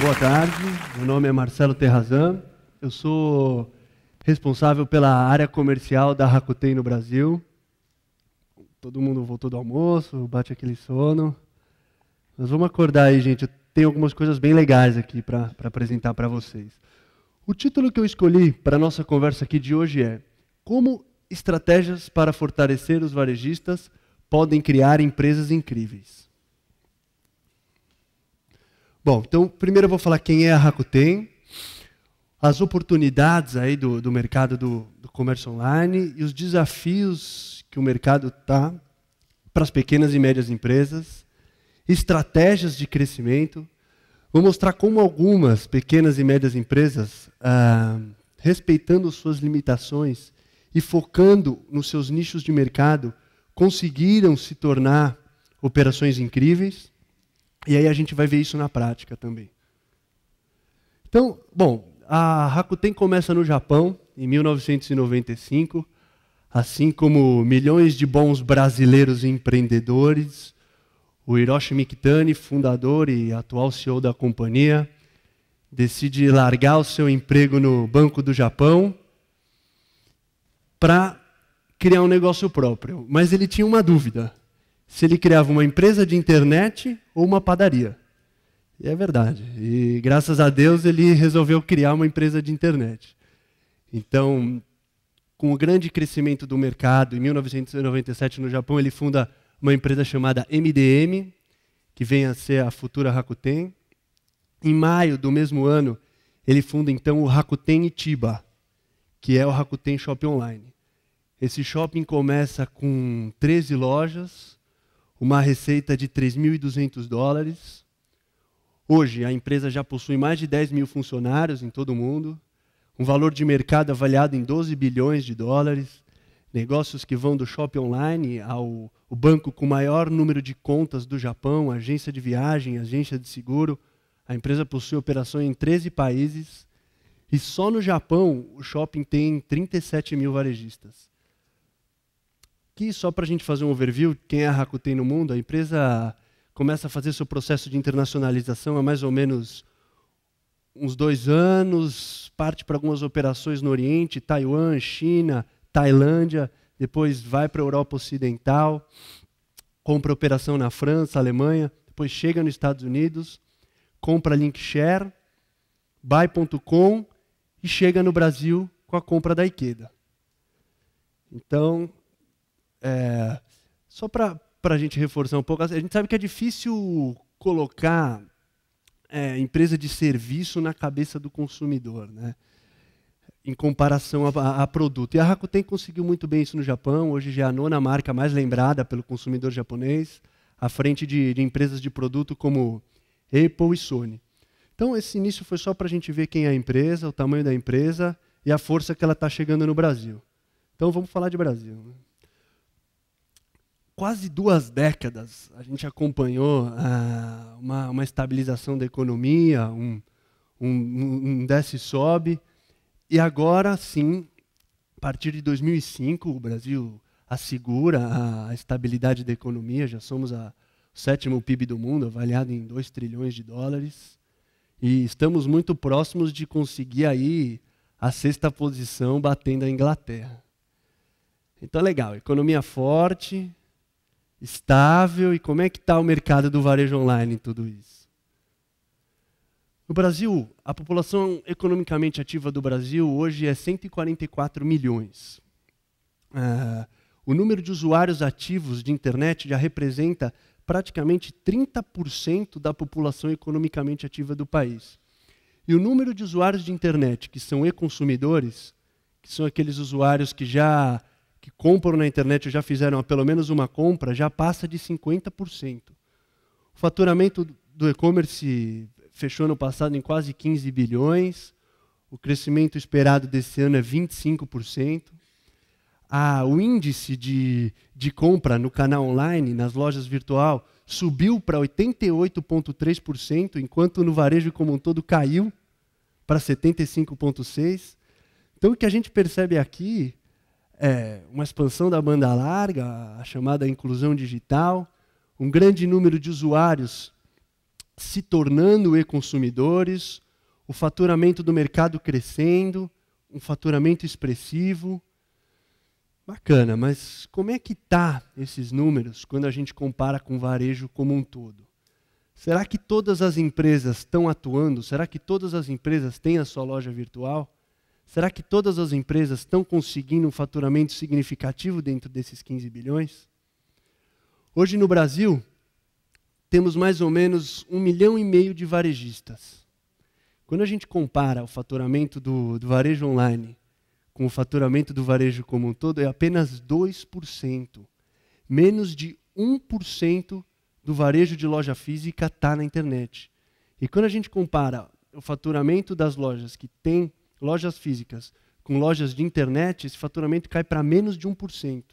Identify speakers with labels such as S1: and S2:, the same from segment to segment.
S1: Boa tarde, meu nome é Marcelo Terrazan, eu sou responsável pela área comercial da Rakuten no Brasil. Todo mundo voltou do almoço, bate aquele sono. Mas vamos acordar aí, gente. Eu tenho algumas coisas bem legais aqui para apresentar para vocês. O título que eu escolhi para a nossa conversa aqui de hoje é Como estratégias para fortalecer os varejistas podem criar empresas incríveis. Bom, então primeiro eu vou falar quem é a Rakuten, as oportunidades aí do, do mercado do, do comércio online e os desafios que o mercado está para as pequenas e médias empresas, estratégias de crescimento. Vou mostrar como algumas pequenas e médias empresas, ah, respeitando suas limitações e focando nos seus nichos de mercado, conseguiram se tornar operações incríveis e aí a gente vai ver isso na prática também. Então, bom, a Rakuten começa no Japão em 1995, assim como milhões de bons brasileiros empreendedores, o Hiroshi Mikitani, fundador e atual CEO da companhia, decide largar o seu emprego no Banco do Japão para criar um negócio próprio. Mas ele tinha uma dúvida se ele criava uma empresa de internet ou uma padaria. E é verdade. E graças a Deus ele resolveu criar uma empresa de internet. Então, com o grande crescimento do mercado, em 1997 no Japão, ele funda uma empresa chamada MDM, que vem a ser a futura Rakuten. Em maio do mesmo ano, ele funda então o Rakuten Itiba, que é o Rakuten Shopping Online. Esse shopping começa com 13 lojas, uma receita de 3.200 dólares. Hoje, a empresa já possui mais de 10 mil funcionários em todo o mundo, um valor de mercado avaliado em 12 bilhões de dólares, negócios que vão do shopping online ao banco com maior número de contas do Japão, agência de viagem, agência de seguro. A empresa possui operações em 13 países. E só no Japão, o shopping tem 37 mil varejistas aqui, só para a gente fazer um overview, quem é a Rakuten no mundo, a empresa começa a fazer seu processo de internacionalização há mais ou menos uns dois anos, parte para algumas operações no Oriente, Taiwan, China, Tailândia, depois vai para a Europa Ocidental, compra operação na França, Alemanha, depois chega nos Estados Unidos, compra Linkshare, buy.com e chega no Brasil com a compra da Ikeda. Então, é, só para a gente reforçar um pouco, a gente sabe que é difícil colocar é, empresa de serviço na cabeça do consumidor, né? em comparação a, a, a, produto. E a Rakuten conseguiu muito bem isso no Japão, hoje já é a nona marca mais lembrada pelo consumidor japonês, à frente de, de empresas de produto como Apple e Sony. Então, esse início foi só para a gente ver quem é a empresa, o tamanho da empresa e a força que ela está chegando no Brasil. Então, vamos falar de Brasil. Né? quase duas décadas a gente acompanhou ah, uma, uma, estabilização da economia, um, um, um desce e sobe, e agora sim, a partir de 2005, o Brasil assegura a estabilidade da economia, já somos a, o sétimo PIB do mundo, avaliado em 2 trilhões de dólares, e estamos muito próximos de conseguir aí a sexta posição, batendo a Inglaterra. Então, legal, economia forte, estável e como é que está o mercado do varejo online em tudo isso. No Brasil, a população economicamente ativa do Brasil hoje é 144 milhões. Uh, o número de usuários ativos de internet já representa praticamente 30% da população economicamente ativa do país. E o número de usuários de internet que são e-consumidores, que são aqueles usuários que já que compram na internet ou já fizeram pelo menos uma compra já passa de 50%. O faturamento do e-commerce fechou no passado em quase 15 bilhões. O crescimento esperado desse ano é 25%. Ah, o índice de, de compra no canal online, nas lojas virtual, subiu para 88,3%, enquanto no varejo como um todo caiu para 75,6%. Então, o que a gente percebe aqui é, uma expansão da banda larga, a chamada inclusão digital, um grande número de usuários se tornando e-consumidores, o faturamento do mercado crescendo, um faturamento expressivo. Bacana, mas como é que tá esses números quando a gente compara com o varejo como um todo? Será que todas as empresas estão atuando? Será que todas as empresas têm a sua loja virtual? Será que todas as empresas estão conseguindo um faturamento significativo dentro desses 15 bilhões? Hoje no Brasil, temos mais ou menos um milhão e meio de varejistas. Quando a gente compara o faturamento do, do varejo online com o faturamento do varejo como um todo, é apenas 2%. Menos de 1% do varejo de loja física está na internet. E quando a gente compara o faturamento das lojas que têm lojas físicas com lojas de internet, esse faturamento cai para menos de 1%.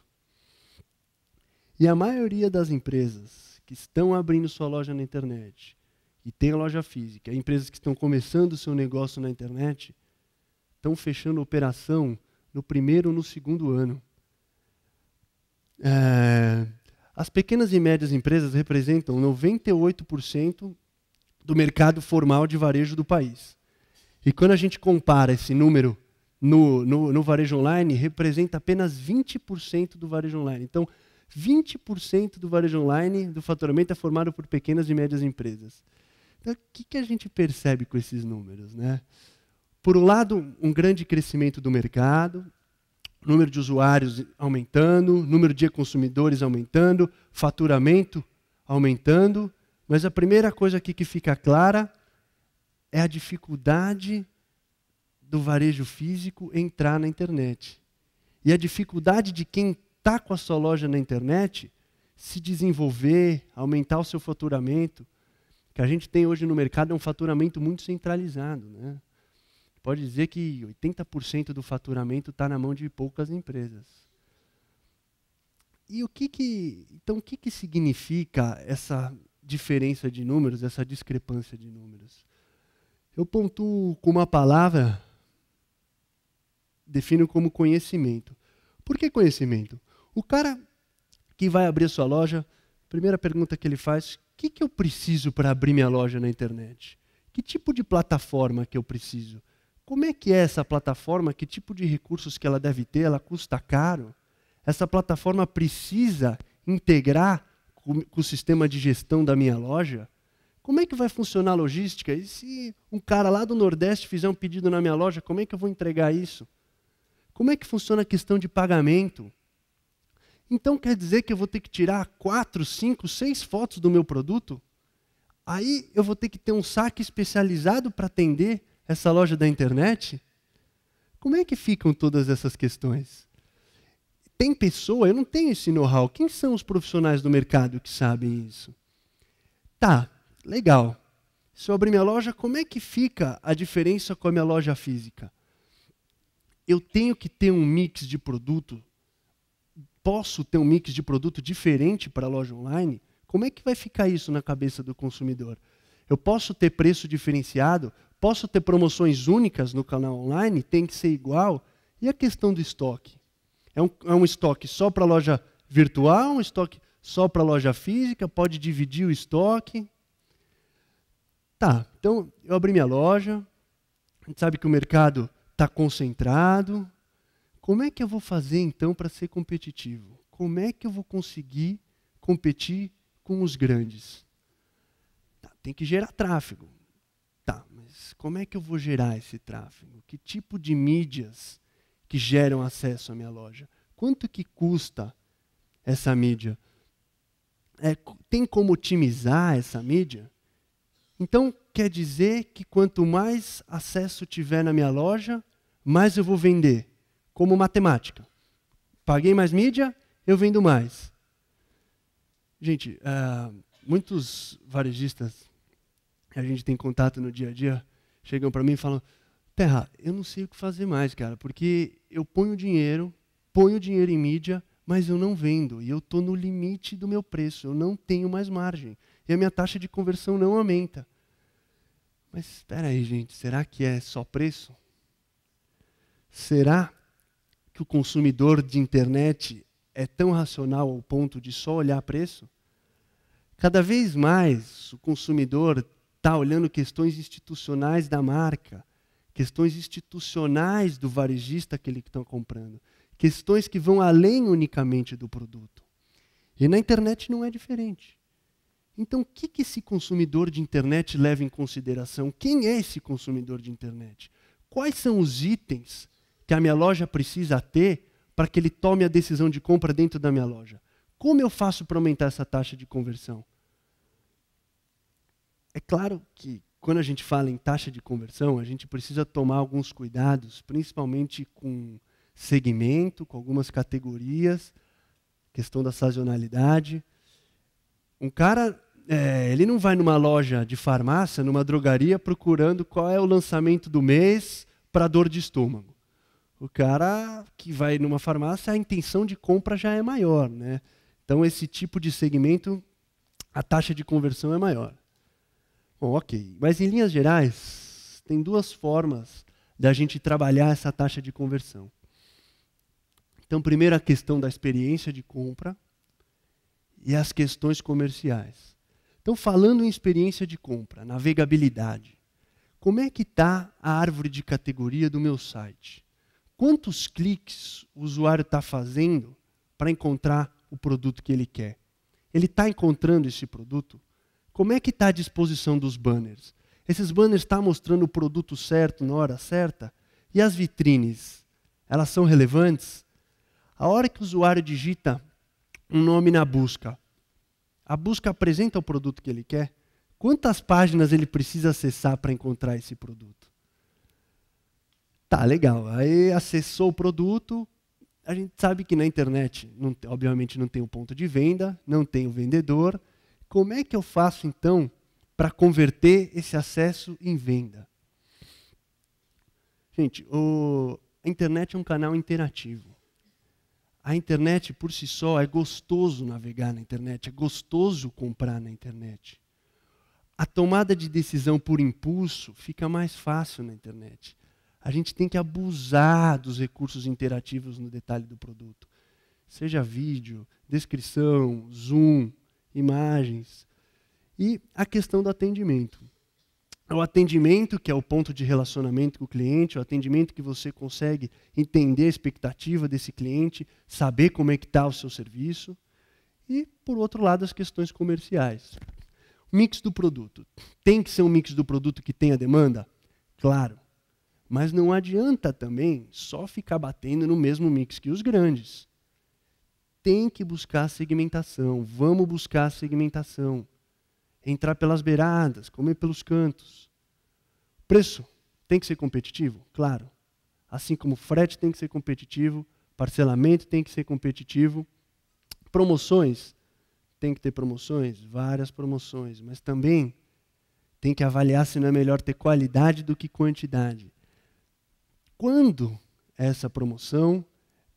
S1: E a maioria das empresas que estão abrindo sua loja na internet e tem a loja física, empresas que estão começando seu negócio na internet, estão fechando operação no primeiro ou no segundo ano. É, as pequenas e médias empresas representam 98% do mercado formal de varejo do país. E quando a gente compara esse número no, no, no varejo online, representa apenas 20% do varejo online. Então, 20% do varejo online do faturamento é formado por pequenas e médias empresas. Então, o que, que a gente percebe com esses números? Né? Por um lado, um grande crescimento do mercado, número de usuários aumentando, número de consumidores aumentando, faturamento aumentando, mas a primeira coisa aqui que fica clara é a dificuldade do varejo físico entrar na internet. E a dificuldade de quem está com a sua loja na internet se desenvolver, aumentar o seu faturamento. O que a gente tem hoje no mercado é um faturamento muito centralizado. Né? Pode dizer que 80% do faturamento está na mão de poucas empresas. E o que, que então o que, que significa essa diferença de números, essa discrepância de números? Eu pontuo com uma palavra, defino como conhecimento. Por que conhecimento? O cara que vai abrir sua loja, primeira pergunta que ele faz: o que, que eu preciso para abrir minha loja na internet? Que tipo de plataforma que eu preciso? Como é que é essa plataforma? Que tipo de recursos que ela deve ter? Ela custa caro? Essa plataforma precisa integrar com, com o sistema de gestão da minha loja? Como é que vai funcionar a logística? E se um cara lá do Nordeste fizer um pedido na minha loja, como é que eu vou entregar isso? Como é que funciona a questão de pagamento? Então quer dizer que eu vou ter que tirar quatro, cinco, seis fotos do meu produto? Aí eu vou ter que ter um saque especializado para atender essa loja da internet? Como é que ficam todas essas questões? Tem pessoa, eu não tenho esse know-how. Quem são os profissionais do mercado que sabem isso? Tá, Legal. Sobre minha loja, como é que fica a diferença com a minha loja física? Eu tenho que ter um mix de produto? Posso ter um mix de produto diferente para a loja online? Como é que vai ficar isso na cabeça do consumidor? Eu posso ter preço diferenciado? Posso ter promoções únicas no canal online? Tem que ser igual? E a questão do estoque? É um, é um estoque só para loja virtual? Um estoque só para loja física? Pode dividir o estoque? Tá, então eu abri minha loja, a gente sabe que o mercado está concentrado. Como é que eu vou fazer então para ser competitivo? Como é que eu vou conseguir competir com os grandes? Tá, tem que gerar tráfego. Tá, mas como é que eu vou gerar esse tráfego? Que tipo de mídias que geram acesso à minha loja? Quanto que custa essa mídia? É, tem como otimizar essa mídia? Então quer dizer que quanto mais acesso tiver na minha loja, mais eu vou vender. Como matemática. Paguei mais mídia, eu vendo mais. Gente, uh, muitos varejistas, a gente tem contato no dia a dia, chegam para mim e falam: Terra, eu não sei o que fazer mais, cara, porque eu ponho dinheiro, ponho dinheiro em mídia, mas eu não vendo e eu estou no limite do meu preço, eu não tenho mais margem e a minha taxa de conversão não aumenta. Mas espera aí, gente, será que é só preço? Será que o consumidor de internet é tão racional ao ponto de só olhar preço? Cada vez mais o consumidor está olhando questões institucionais da marca, questões institucionais do varejista que ele está comprando, questões que vão além unicamente do produto. E na internet não é diferente. Então, o que, que esse consumidor de internet leva em consideração? Quem é esse consumidor de internet? Quais são os itens que a minha loja precisa ter para que ele tome a decisão de compra dentro da minha loja? Como eu faço para aumentar essa taxa de conversão? É claro que quando a gente fala em taxa de conversão, a gente precisa tomar alguns cuidados, principalmente com segmento, com algumas categorias, questão da sazonalidade. Um cara é, ele não vai numa loja de farmácia, numa drogaria, procurando qual é o lançamento do mês para dor de estômago. O cara que vai numa farmácia, a intenção de compra já é maior. Né? Então, esse tipo de segmento, a taxa de conversão é maior. Bom, ok. Mas, em linhas gerais, tem duas formas da gente trabalhar essa taxa de conversão. Então, primeiro a questão da experiência de compra e as questões comerciais. Então, falando em experiência de compra, navegabilidade, como é que está a árvore de categoria do meu site? Quantos cliques o usuário está fazendo para encontrar o produto que ele quer? Ele está encontrando esse produto? Como é que está a disposição dos banners? Esses banners estão tá mostrando o produto certo na hora certa? E as vitrines? Elas são relevantes? A hora que o usuário digita um nome na busca, a busca apresenta o produto que ele quer. Quantas páginas ele precisa acessar para encontrar esse produto? Tá, legal. Aí acessou o produto. A gente sabe que na internet, não, obviamente, não tem o ponto de venda, não tem o vendedor. Como é que eu faço, então, para converter esse acesso em venda? Gente, o, a internet é um canal interativo. A internet por si só é gostoso navegar na internet, é gostoso comprar na internet. A tomada de decisão por impulso fica mais fácil na internet. A gente tem que abusar dos recursos interativos no detalhe do produto. Seja vídeo, descrição, zoom, imagens. E a questão do atendimento o atendimento, que é o ponto de relacionamento com o cliente, o atendimento que você consegue entender a expectativa desse cliente, saber como é que está o seu serviço, e, por outro lado, as questões comerciais. Mix do produto. Tem que ser um mix do produto que tem a demanda? Claro. Mas não adianta também só ficar batendo no mesmo mix que os grandes. Tem que buscar segmentação. Vamos buscar segmentação entrar pelas beiradas, comer pelos cantos. Preço tem que ser competitivo? Claro. Assim como frete tem que ser competitivo, parcelamento tem que ser competitivo, promoções tem que ter promoções, várias promoções, mas também tem que avaliar se não é melhor ter qualidade do que quantidade. Quando essa promoção,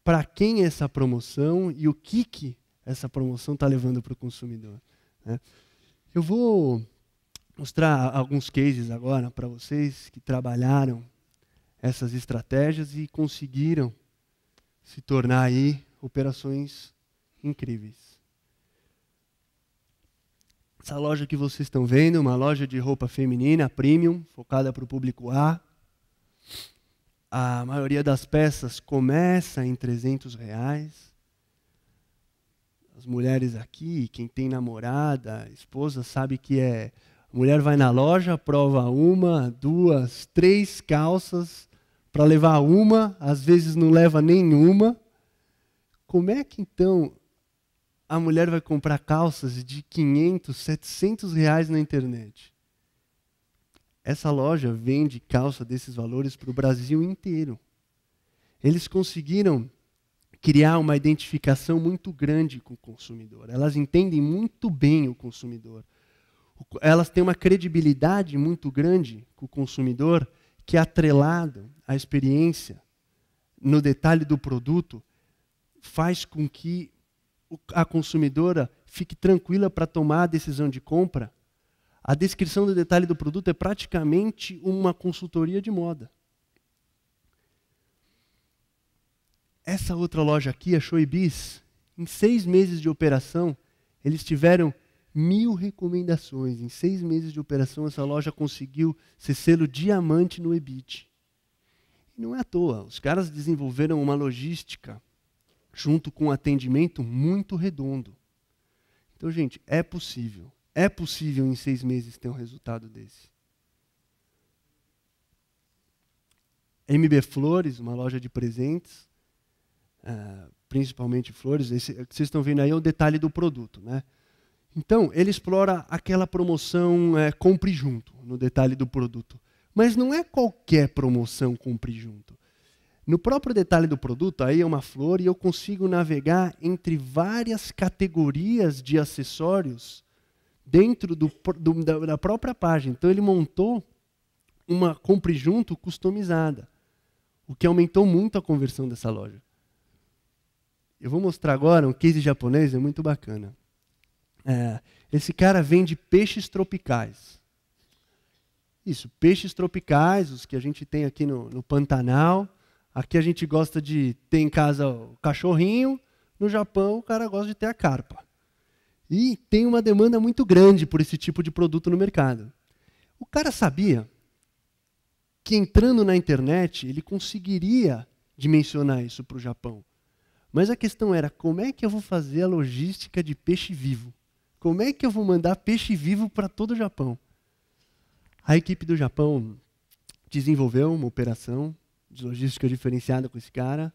S1: para quem essa promoção e o que, que essa promoção está levando para o consumidor. Né? Eu vou mostrar alguns cases agora para vocês que trabalharam essas estratégias e conseguiram se tornar aí operações incríveis. Essa loja que vocês estão vendo, é uma loja de roupa feminina, premium, focada para o público A. A maioria das peças começa em 300 reais as mulheres aqui, quem tem namorada, esposa, sabe que é. A mulher vai na loja, prova uma, duas, três calças para levar uma, às vezes não leva nenhuma. Como é que então a mulher vai comprar calças de 500, 700 reais na internet? Essa loja vende calça desses valores para o Brasil inteiro. Eles conseguiram criar uma identificação muito grande com o consumidor. Elas entendem muito bem o consumidor. Elas têm uma credibilidade muito grande com o consumidor que é atrelado à experiência no detalhe do produto faz com que a consumidora fique tranquila para tomar a decisão de compra. A descrição do detalhe do produto é praticamente uma consultoria de moda. Essa outra loja aqui, a Ibis em seis meses de operação, eles tiveram mil recomendações. Em seis meses de operação, essa loja conseguiu ser selo diamante no EBIT. E não é à toa, os caras desenvolveram uma logística junto com um atendimento muito redondo. Então, gente, é possível. É possível em seis meses ter um resultado desse. MB Flores, uma loja de presentes, eh, principalmente flores, esse, que vocês estão vendo aí é o detalhe do produto. Né? Então, ele explora aquela promoção é, compre junto, no detalhe do produto. Mas não é qualquer promoção compre junto. No próprio detalhe do produto, aí é uma flor e eu consigo navegar entre várias categorias de acessórios dentro do, do, da, da, própria página. Então ele montou uma compre junto customizada, o que aumentou muito a conversão dessa loja. Eu vou mostrar agora um case japonês, é muito bacana. É, esse cara vende peixes tropicais. Isso, peixes tropicais, os que a gente tem aqui no, no Pantanal. Aqui a gente gosta de ter em casa o cachorrinho. No Japão, o cara gosta de ter a carpa. E tem uma demanda muito grande por esse tipo de produto no mercado. O cara sabia que entrando na internet ele conseguiria dimensionar isso para o Japão. Mas a questão era: como é que eu vou fazer a logística de peixe vivo? Como é que eu vou mandar peixe vivo para todo o Japão? A equipe do Japão desenvolveu uma operação de logística diferenciada com esse cara.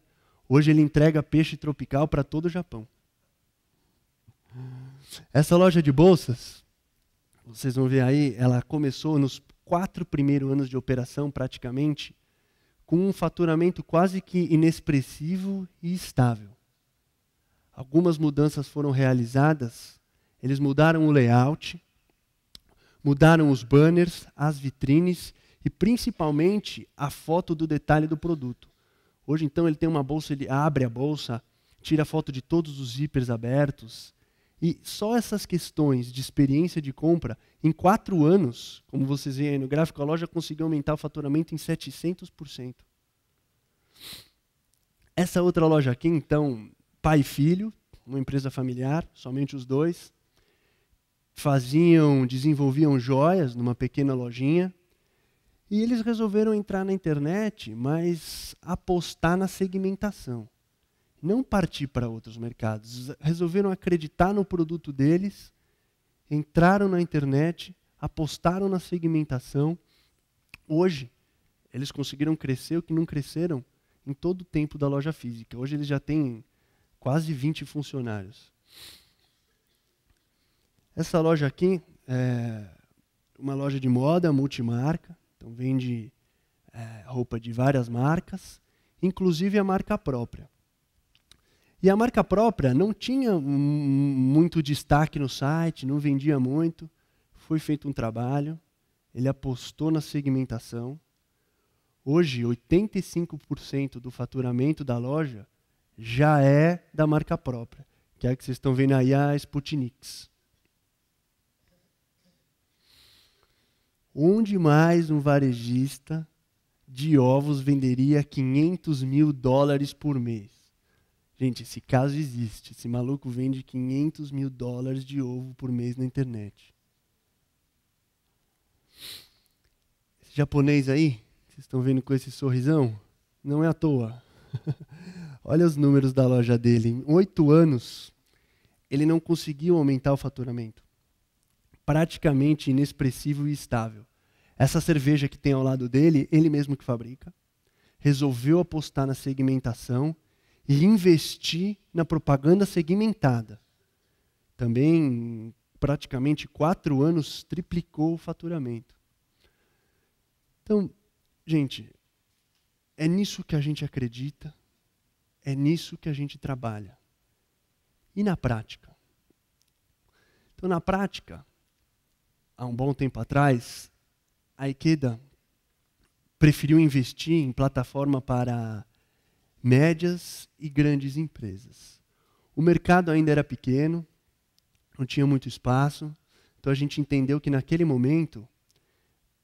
S1: Hoje ele entrega peixe tropical para todo o Japão. Essa loja de bolsas, vocês vão ver aí, ela começou nos quatro primeiros anos de operação praticamente com um faturamento quase que inexpressivo e estável. Algumas mudanças foram realizadas, eles mudaram o layout, mudaram os banners, as vitrines e principalmente a foto do detalhe do produto. Hoje então ele tem uma bolsa, ele abre a bolsa, tira foto de todos os zíperes abertos e só essas questões de experiência de compra em quatro anos, como vocês veem aí no gráfico, a loja conseguiu aumentar o faturamento em 700%. Essa outra loja aqui, então, pai e filho, uma empresa familiar, somente os dois, faziam, desenvolviam joias numa pequena lojinha. E eles resolveram entrar na internet, mas apostar na segmentação. Não partir para outros mercados. Resolveram acreditar no produto deles entraram na internet, apostaram na segmentação. Hoje, eles conseguiram crescer o que não cresceram em todo o tempo da loja física. Hoje, eles já têm quase 20 funcionários. Essa loja aqui é uma loja de moda multimarca, então vende é, roupa de várias marcas, inclusive a marca própria. E a marca própria não tinha muito destaque no site, não vendia muito. Foi feito um trabalho, ele apostou na segmentação. Hoje, 85% do faturamento da loja já é da marca própria, que é a que vocês estão vendo aí, a Sputniks. Onde mais um varejista de ovos venderia 500 mil dólares por mês? Gente, esse caso existe. Esse maluco vende 500 mil dólares de ovo por mês na internet. Esse japonês aí, vocês estão vendo com esse sorrisão, não é à toa. Olha os números da loja dele. Em oito anos, ele não conseguiu aumentar o faturamento. Praticamente inexpressivo e estável. Essa cerveja que tem ao lado dele, ele mesmo que fabrica. Resolveu apostar na segmentação e investir na propaganda segmentada. Também, praticamente quatro anos, triplicou o faturamento. Então, gente, é nisso que a gente acredita, é nisso que a gente trabalha. E na prática? Então, na prática, há um bom tempo atrás, a Ikeda preferiu investir em plataforma para médias e grandes empresas. O mercado ainda era pequeno, não tinha muito espaço, então a gente entendeu que naquele momento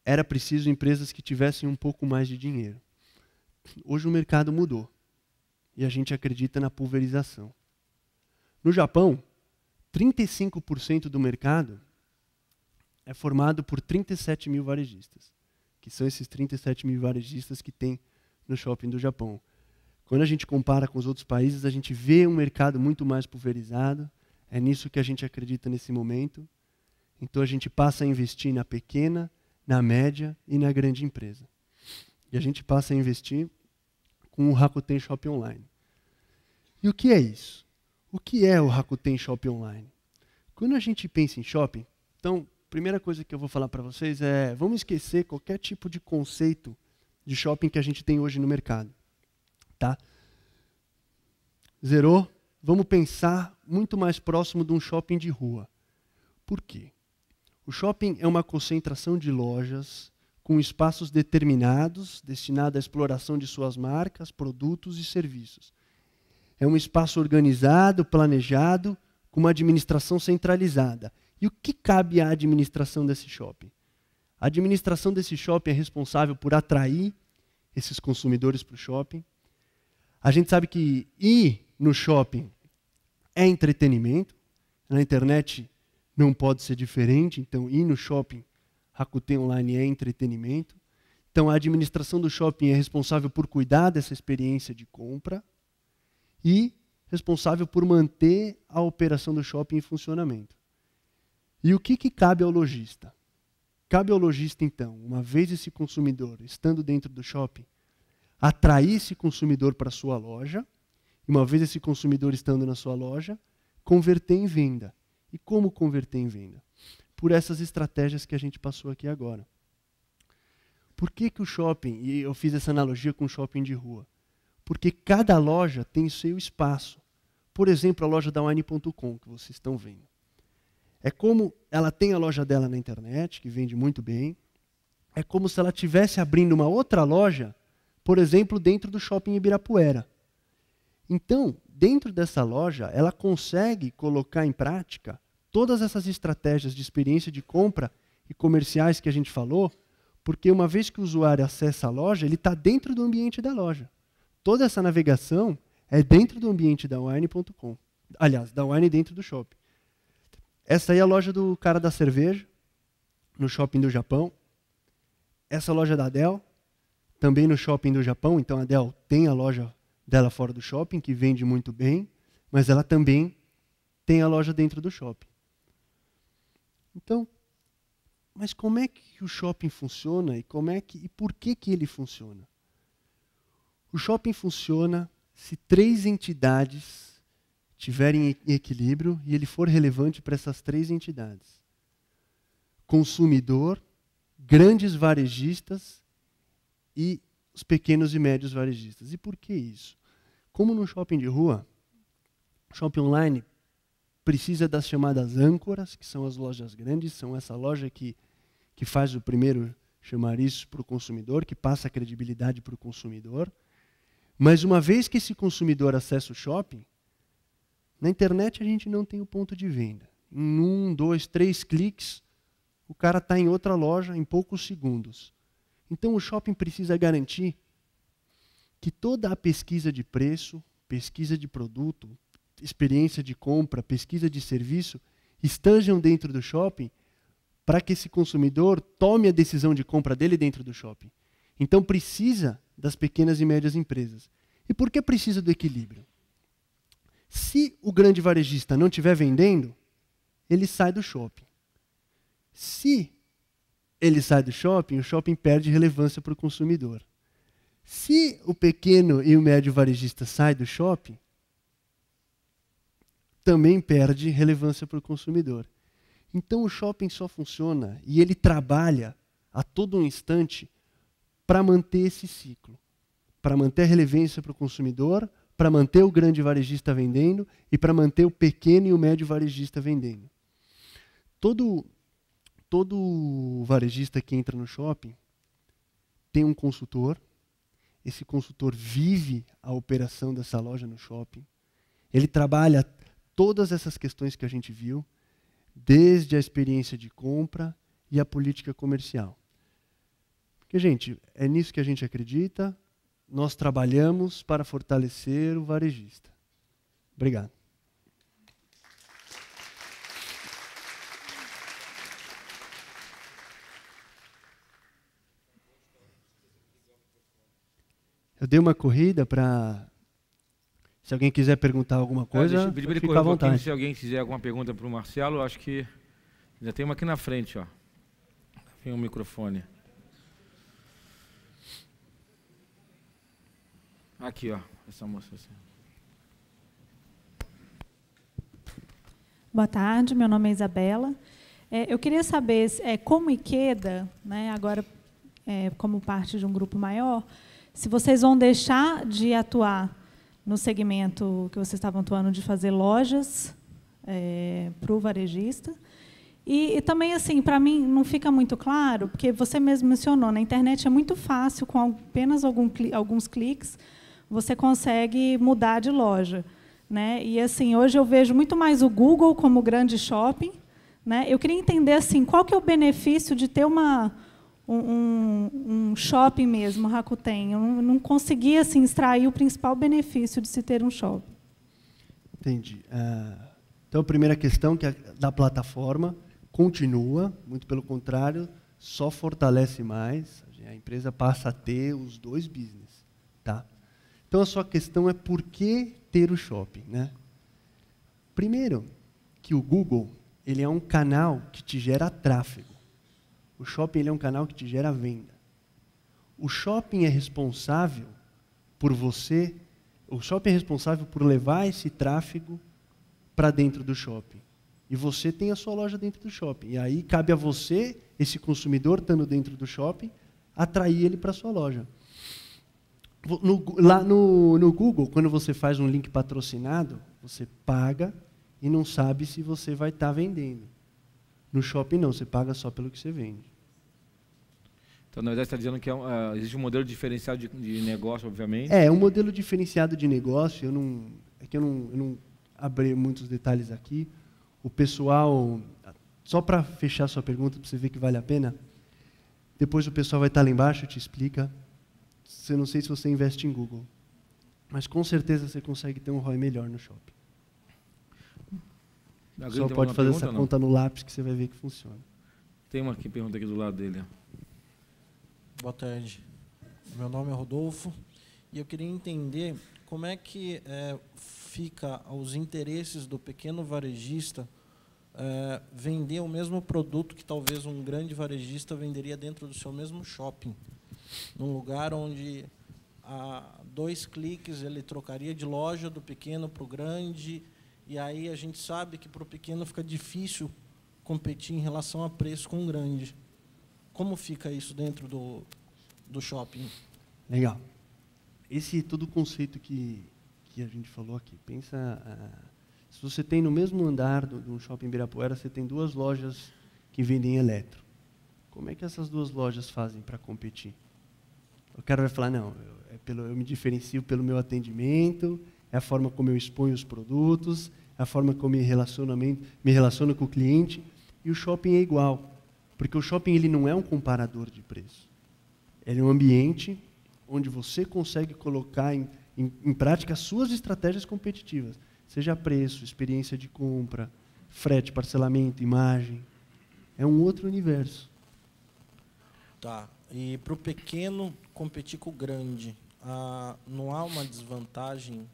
S1: era preciso empresas que tivessem um pouco mais de dinheiro. Hoje o mercado mudou e a gente acredita na pulverização. No Japão, 35% do mercado é formado por 37 mil varejistas, que são esses 37 mil varejistas que tem no shopping do Japão. Quando a gente compara com os outros países, a gente vê um mercado muito mais pulverizado. É nisso que a gente acredita nesse momento. Então a gente passa a investir na pequena, na média e na grande empresa. E a gente passa a investir com o Rakuten Shop Online. E o que é isso? O que é o Rakuten Shop Online? Quando a gente pensa em shopping, então, primeira coisa que eu vou falar para vocês é: vamos esquecer qualquer tipo de conceito de shopping que a gente tem hoje no mercado tá? Zerou? Vamos pensar muito mais próximo de um shopping de rua. Por quê? O shopping é uma concentração de lojas com espaços determinados destinados à exploração de suas marcas, produtos e serviços. É um espaço organizado, planejado, com uma administração centralizada. E o que cabe à administração desse shopping? A administração desse shopping é responsável por atrair esses consumidores para o shopping, a gente sabe que ir no shopping é entretenimento. Na internet não pode ser diferente. Então, ir no shopping, Rakuten Online é entretenimento. Então, a administração do shopping é responsável por cuidar dessa experiência de compra e responsável por manter a operação do shopping em funcionamento. E o que, que cabe ao lojista? Cabe ao lojista, então, uma vez esse consumidor estando dentro do shopping, atrair esse consumidor para sua loja, e uma vez esse consumidor estando na sua loja, converter em venda. E como converter em venda? Por essas estratégias que a gente passou aqui agora. Por que, que o shopping, e eu fiz essa analogia com o shopping de rua? Porque cada loja tem seu espaço. Por exemplo, a loja da Wine.com, que vocês estão vendo. É como ela tem a loja dela na internet, que vende muito bem. É como se ela estivesse abrindo uma outra loja por exemplo, dentro do shopping Ibirapuera. Então, dentro dessa loja, ela consegue colocar em prática todas essas estratégias de experiência de compra e comerciais que a gente falou, porque uma vez que o usuário acessa a loja, ele está dentro do ambiente da loja. Toda essa navegação é dentro do ambiente da wine.com. Aliás, da wine dentro do shopping. Essa aí é a loja do cara da cerveja, no shopping do Japão. Essa loja é da Dell, também no shopping do Japão. Então a Dell tem a loja dela fora do shopping, que vende muito bem, mas ela também tem a loja dentro do shopping. Então, mas como é que o shopping funciona e como é que e por que que ele funciona? O shopping funciona se três entidades tiverem em equilíbrio e ele for relevante para essas três entidades: consumidor, grandes varejistas e os pequenos e médios varejistas. E por que isso? Como no shopping de rua, shopping online precisa das chamadas âncoras, que são as lojas grandes, são essa loja que, que faz o primeiro chamar isso para o consumidor, que passa a credibilidade para o consumidor. Mas uma vez que esse consumidor acessa o shopping, na internet a gente não tem o ponto de venda. Em um, dois, três cliques, o cara está em outra loja em poucos segundos. Então o shopping precisa garantir que toda a pesquisa de preço, pesquisa de produto, experiência de compra, pesquisa de serviço estejam dentro do shopping para que esse consumidor tome a decisão de compra dele dentro do shopping. Então precisa das pequenas e médias empresas. E por que precisa do equilíbrio? Se o grande varejista não estiver vendendo, ele sai do shopping. Se ele sai do shopping, o shopping perde relevância para o consumidor. Se o pequeno e o médio varejista sai do shopping, também perde relevância para o consumidor. Então o shopping só funciona e ele trabalha a todo instante para manter esse ciclo, para manter a relevância para o consumidor, para manter o grande varejista vendendo e para manter o pequeno e o médio varejista vendendo. Todo todo varejista que entra no shopping tem um consultor. Esse consultor vive a operação dessa loja no shopping. Ele trabalha todas essas questões que a gente viu, desde a experiência de compra e a política comercial. Porque, gente, é nisso que a gente acredita. Nós trabalhamos para fortalecer o varejista. Obrigado. Eu dei uma corrida para. Se alguém quiser perguntar alguma é, coisa, deixa, eu fica à vontade. Um se
S2: alguém quiser alguma pergunta para o Marcelo, acho que já tem uma aqui na frente, ó. Tem um microfone. Aqui, ó, essa moça. Assim.
S1: Boa tarde, meu nome é Isabela. É, eu queria saber é, como Iqueda, né, agora é, como parte de um grupo maior, se vocês vão deixar de atuar no segmento que vocês estavam atuando de fazer lojas é, para o varejista. E, e, também, assim, para mim não fica muito claro, porque você mesmo mencionou, na internet é muito fácil, com apenas algum alguns cliques, você consegue mudar de loja. Né? E assim, hoje eu vejo muito mais o Google como grande shopping. Né? Eu queria entender assim, qual que é o benefício de ter uma, um, um, shopping mesmo, Rakuten. Eu não, conseguia assim, extrair o principal benefício de se ter um shopping. Entendi. É, então, a primeira questão, que é da plataforma, continua, muito pelo contrário, só fortalece mais. A empresa passa a ter os dois business. Tá? Então, a sua questão é por que ter o shopping? Né? Primeiro, que o Google ele é um canal que te gera tráfego. O shopping é um canal que te gera venda. O shopping é responsável por você, o shopping é responsável por levar esse tráfego para dentro do shopping. E você tem a sua loja dentro do shopping. E aí cabe a você, esse consumidor estando dentro do shopping, atrair ele para a sua loja. No, lá no, no Google, quando você faz um link patrocinado, você paga e não sabe se você vai estar tá vendendo. No shopping, não, você paga só pelo que você vende.
S2: Então, na verdade, está dizendo que é um, uh, existe um modelo diferenciado de, de, negócio, obviamente. É, um
S1: modelo diferenciado de negócio. Eu não, é que eu não, eu não abri muitos detalhes aqui. O pessoal, só para fechar sua pergunta, para você ver que vale a pena, depois o pessoal vai estar tá lá embaixo, e te explica. Eu não sei se você investe em Google, mas com certeza você consegue ter um ROI melhor no shopping. Só pode fazer pergunta, essa conta no lápis que você vai ver que funciona.
S2: Tem uma aqui, pergunta aqui do lado dele. Boa tarde.
S1: Meu nome é Rodolfo e eu queria entender como é que é, fica aos interesses do pequeno varejista é, vender o mesmo produto que talvez um grande varejista venderia dentro do seu mesmo shopping, num lugar onde a dois cliques ele trocaria de loja do pequeno para o grande e aí a gente sabe que para o pequeno fica difícil competir em relação a preço com o grande. Como fica isso dentro do, do shopping? Legal. Esse é todo o conceito que, que a gente falou aqui. Pensa, ah, se você tem no mesmo andar do, do shopping Ibirapuera, você tem duas lojas que vendem eletro. Como é que essas duas lojas fazem para competir? O cara vai falar, não, eu, é pelo, eu me diferencio pelo meu atendimento, é a forma como eu exponho os produtos, é a forma como eu me relaciono, me relaciono com o cliente. E o shopping é igual. Porque o shopping ele não é um comparador de preço. Ele é um ambiente onde você consegue colocar em, em, em prática suas estratégias competitivas, seja preço, experiência de compra, frete, parcelamento, imagem. É um outro universo. Tá. E para o pequeno competir
S2: com o grande, ah, não há uma desvantagem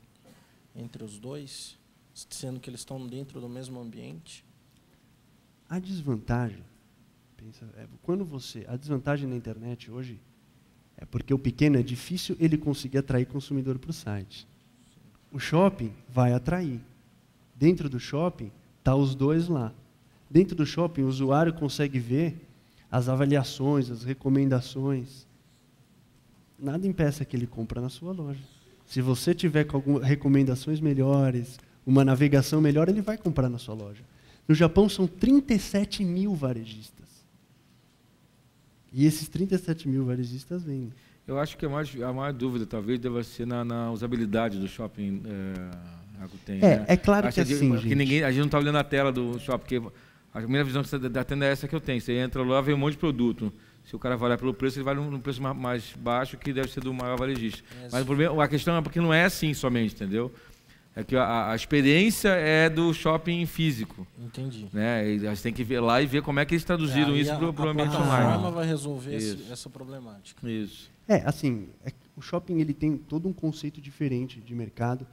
S2: entre os dois, sendo que eles estão dentro do mesmo ambiente?
S1: A desvantagem Pensa, é, quando você. A desvantagem na internet hoje é porque o pequeno é difícil ele conseguir atrair consumidor para o site. O shopping vai atrair. Dentro do shopping, tá os dois lá. Dentro do shopping, o usuário consegue ver as avaliações, as recomendações. Nada impeça que ele compra na sua loja. Se você tiver com algumas recomendações melhores, uma navegação melhor, ele vai comprar na sua loja. No Japão são 37 mil varejistas. E esses 37 mil varejistas vêm. Eu
S2: acho que a maior, a maior dúvida talvez deva ser na, na usabilidade do shopping é, É, né? é claro acho que é assim, que, gente. ninguém, a gente não está olhando a tela do shopping, porque a primeira visão da tenda é essa que eu tenho. Você entra lá, vem um monte de produto. Se o cara valer pelo preço, ele vale um preço mais, mais baixo, que deve ser do maior varejista. É, Mas o problema, a questão é porque não é assim somente, entendeu? é que a, a, experiência é do shopping físico. Entendi. Né? E a gente tem que ver lá e ver como é que eles traduziram é, isso para o ambiente online. A plataforma vai resolver esse, essa problemática. Isso.
S1: É, assim, é, o shopping ele tem todo um conceito diferente de mercado.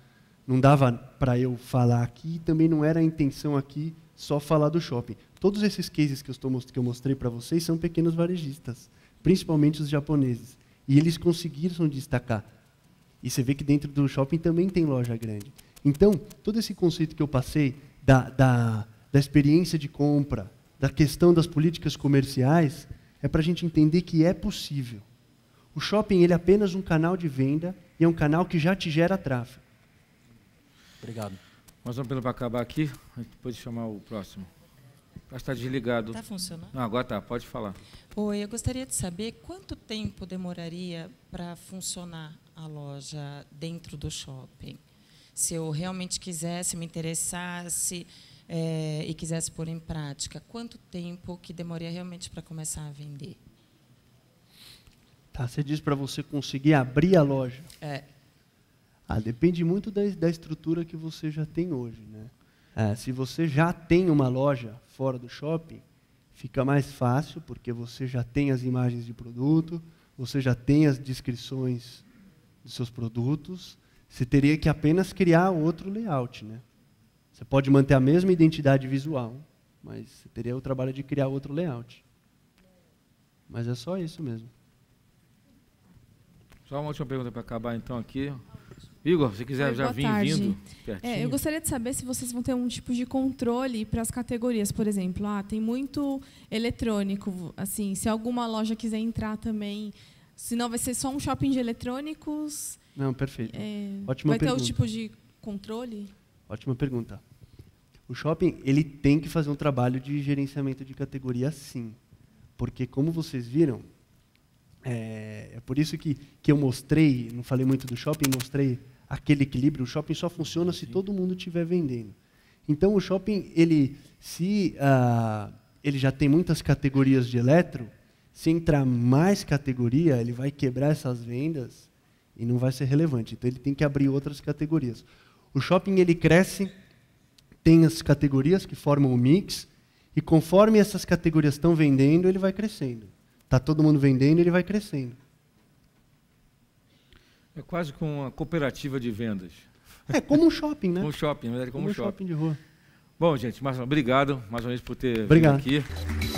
S1: Não dava para eu falar aqui, também não era a intenção aqui só falar do shopping. Todos esses cases que eu, estou, que eu mostrei para vocês são pequenos varejistas, principalmente os japoneses. E eles conseguiram destacar. E você vê que dentro do shopping também tem loja grande. Então, todo esse conceito que eu passei da, da, da experiência de compra, da questão das políticas comerciais, é para a gente entender que é possível. O shopping ele é apenas um canal de venda e é um canal que já te gera tráfego. Obrigado.
S2: uma pergunta para acabar aqui, depois de chamar o próximo. está desligado. Está funcionando? Não, agora tá, pode falar. Oi, eu gostaria de saber quanto tempo demoraria para funcionar a loja dentro do shopping? se eu realmente quisesse, me interessasse é, e quisesse pôr em prática, quanto tempo que demoraria realmente para começar a vender?
S1: Tá, você diz para você conseguir abrir a loja. É. Ah, depende muito da, da estrutura que você já tem hoje, né? É. se você já tem uma loja fora do shopping, fica mais fácil porque você já tem as imagens de produto, você já tem as descrições dos seus produtos, você teria que apenas criar outro layout, né? Você pode manter a mesma identidade visual, mas você teria o trabalho de criar outro layout. Mas é só isso mesmo.
S2: Só uma última pergunta para acabar então aqui. Igor, se quiser Oi, já vir tarde. vindo. É, eu gostaria
S1: de saber se vocês vão ter um tipo de controle para as categorias, por exemplo. Ah, tem muito eletrônico. Assim, se alguma loja quiser entrar também, senão vai ser só um shopping de eletrônicos não, perfeito. É, Ótima vai é pergunta. ter o tipo de controle? Ótima pergunta. O shopping ele tem que fazer um trabalho de gerenciamento de categoria, sim, porque como vocês viram, é, é por isso que que eu mostrei, não falei muito do shopping, mostrei aquele equilíbrio. O shopping só funciona se todo mundo estiver vendendo. Então o shopping ele se ah, ele já tem muitas categorias de eletro, se entrar mais categoria, ele vai quebrar essas vendas e não vai ser relevante. Então ele tem que abrir outras categorias. O shopping ele cresce, tem as categorias que formam o mix e conforme essas categorias estão vendendo, ele vai crescendo. Tá todo mundo vendendo, ele vai crescendo.
S2: É quase como uma cooperativa de vendas.
S1: É como um shopping, né? Como um shopping, na verdade, como, como um shopping. shopping de rua.
S2: Bom, gente, mais uma obrigado mais uma vez por ter obrigado. vindo aqui.